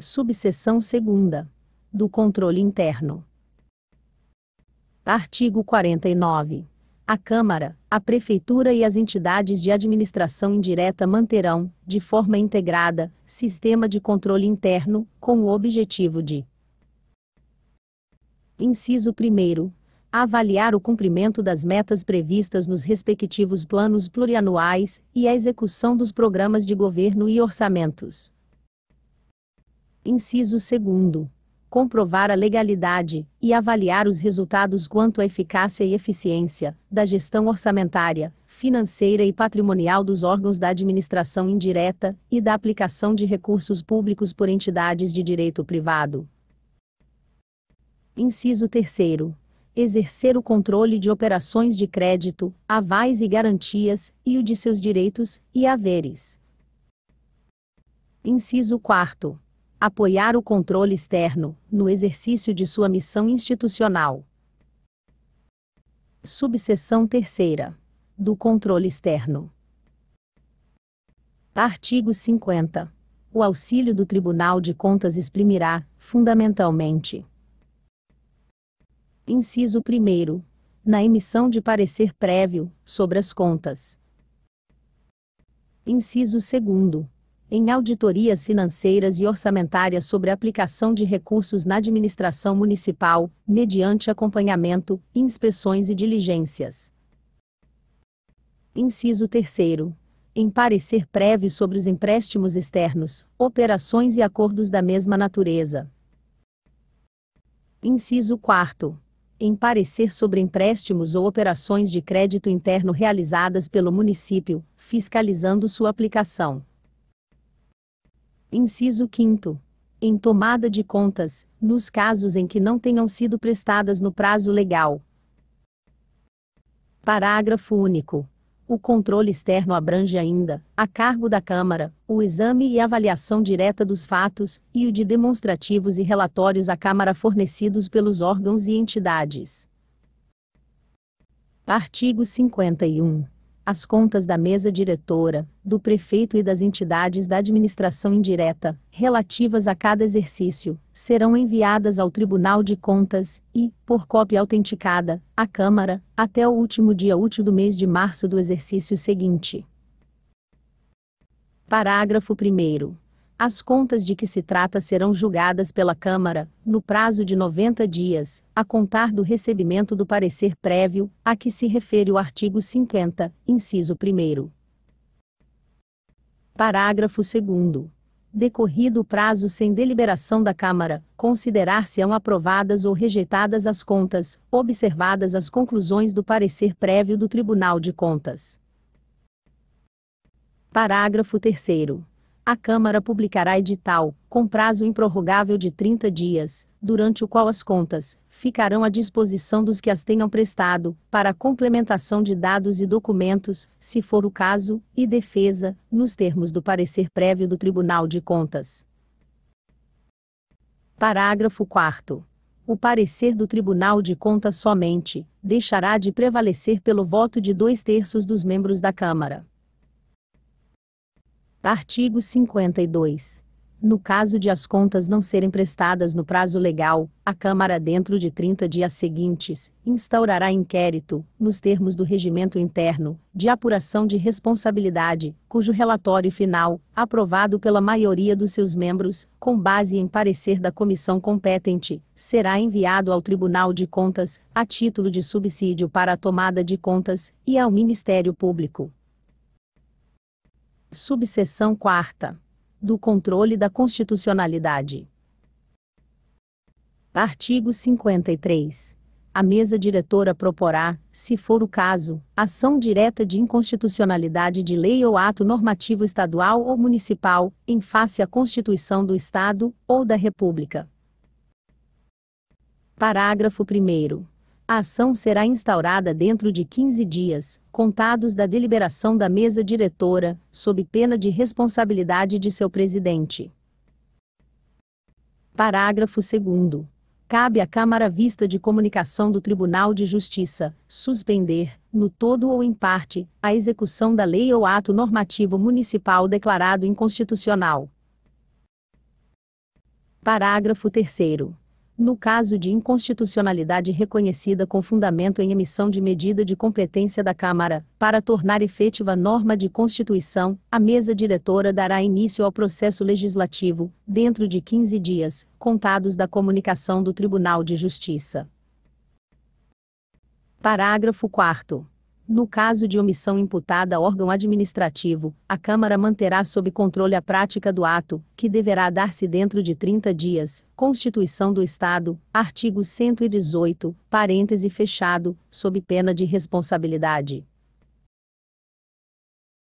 Subseção 2 do controle interno. Artigo 49. A Câmara, a Prefeitura e as entidades de administração indireta manterão, de forma integrada, sistema de controle interno, com o objetivo de: Inciso 1. Avaliar o cumprimento das metas previstas nos respectivos planos plurianuais e a execução dos programas de governo e orçamentos. Inciso 2. Comprovar a legalidade e avaliar os resultados quanto à eficácia e eficiência da gestão orçamentária, financeira e patrimonial dos órgãos da administração indireta e da aplicação de recursos públicos por entidades de direito privado. Inciso 3 exercer o controle de operações de crédito, avais e garantias, e o de seus direitos e haveres. Inciso 4 apoiar o controle externo, no exercício de sua missão institucional. Subseção terceira. Do controle externo. Artigo 50. O auxílio do Tribunal de Contas exprimirá, fundamentalmente. Inciso 1. Na emissão de parecer prévio, sobre as contas. Inciso 2 em auditorias financeiras e orçamentárias sobre aplicação de recursos na administração municipal, mediante acompanhamento, inspeções e diligências. Inciso 3 em parecer prévio sobre os empréstimos externos, operações e acordos da mesma natureza. Inciso 4. Em parecer sobre empréstimos ou operações de crédito interno realizadas pelo município, fiscalizando sua aplicação. Inciso 5 em tomada de contas, nos casos em que não tenham sido prestadas no prazo legal. Parágrafo único. O controle externo abrange ainda, a cargo da Câmara, o exame e avaliação direta dos fatos, e o de demonstrativos e relatórios à Câmara fornecidos pelos órgãos e entidades. Artigo 51 as contas da mesa diretora, do prefeito e das entidades da administração indireta, relativas a cada exercício, serão enviadas ao Tribunal de Contas e, por cópia autenticada, à Câmara, até o último dia útil do mês de março do exercício seguinte. Parágrafo 1. As contas de que se trata serão julgadas pela Câmara, no prazo de 90 dias, a contar do recebimento do parecer prévio, a que se refere o artigo 50, inciso 1. Parágrafo 2. Decorrido o prazo sem deliberação da Câmara, considerar-se-ão aprovadas ou rejeitadas as contas, observadas as conclusões do parecer prévio do Tribunal de Contas. Parágrafo 3 a Câmara publicará edital, com prazo improrrogável de 30 dias, durante o qual as contas ficarão à disposição dos que as tenham prestado, para complementação de dados e documentos, se for o caso, e defesa, nos termos do parecer prévio do Tribunal de Contas. Parágrafo 4 o parecer do Tribunal de Contas somente deixará de prevalecer pelo voto de dois terços dos membros da Câmara. Artigo 52. No caso de as contas não serem prestadas no prazo legal, a Câmara, dentro de 30 dias seguintes, instaurará inquérito, nos termos do regimento interno, de apuração de responsabilidade, cujo relatório final, aprovado pela maioria dos seus membros, com base em parecer da comissão competente, será enviado ao Tribunal de Contas, a título de subsídio para a tomada de contas, e ao Ministério Público. Subseção 4. Do controle da constitucionalidade. Artigo 53. A mesa diretora proporá, se for o caso, ação direta de inconstitucionalidade de lei ou ato normativo estadual ou municipal, em face à Constituição do Estado ou da República. Parágrafo 1. A ação será instaurada dentro de 15 dias, contados da deliberação da mesa diretora, sob pena de responsabilidade de seu presidente. Parágrafo 2 cabe à Câmara Vista de Comunicação do Tribunal de Justiça suspender, no todo ou em parte, a execução da lei ou ato normativo municipal declarado inconstitucional. Parágrafo 3 no caso de inconstitucionalidade reconhecida com fundamento em emissão de medida de competência da Câmara, para tornar efetiva a norma de Constituição, a mesa diretora dará início ao processo legislativo, dentro de 15 dias, contados da comunicação do Tribunal de Justiça. Parágrafo 4. No caso de omissão imputada a órgão administrativo, a Câmara manterá sob controle a prática do ato, que deverá dar-se dentro de 30 dias. Constituição do Estado, artigo 118, parêntese fechado, sob pena de responsabilidade.